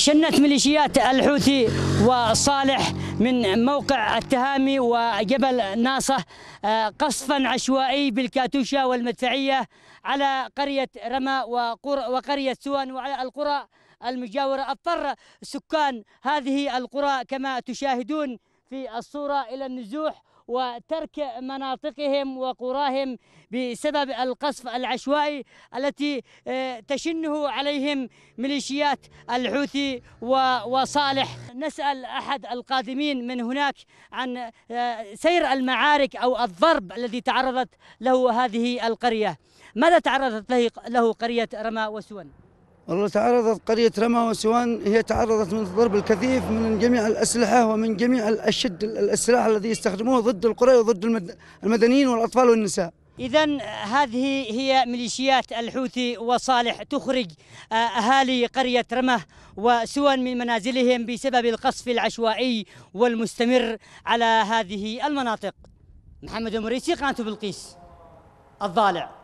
شنت ميليشيات الحوثي وصالح من موقع التهامي وجبل ناصه آه، قصفا عشوائي بالكاتوشا والمدفعيه على قريه رما وقريه سوان وعلى القرى المجاوره اضطر سكان هذه القرى كما تشاهدون في الصوره الى النزوح وترك مناطقهم وقراهم بسبب القصف العشوائي التي آه، تشنه عليهم ميليشيات الحوثي وصالح نسأل أحد القادمين من هناك عن آه، سير المعارك أو الضرب الذي تعرضت له هذه القرية ماذا تعرضت له قرية رما وسون؟ والله تعرضت قرية رما وسوان هي تعرضت من ضرب الكثيف من جميع الأسلحة ومن جميع الأشد السلاح الذي يستخدموه ضد القرى وضد المدنيين والأطفال والنساء إذا هذه هي ميليشيات الحوثي وصالح تخرج آه، أهالي قرية رمه وسوان من منازلهم بسبب القصف العشوائي والمستمر على هذه المناطق محمد المريسي قناة بلقيس الضالع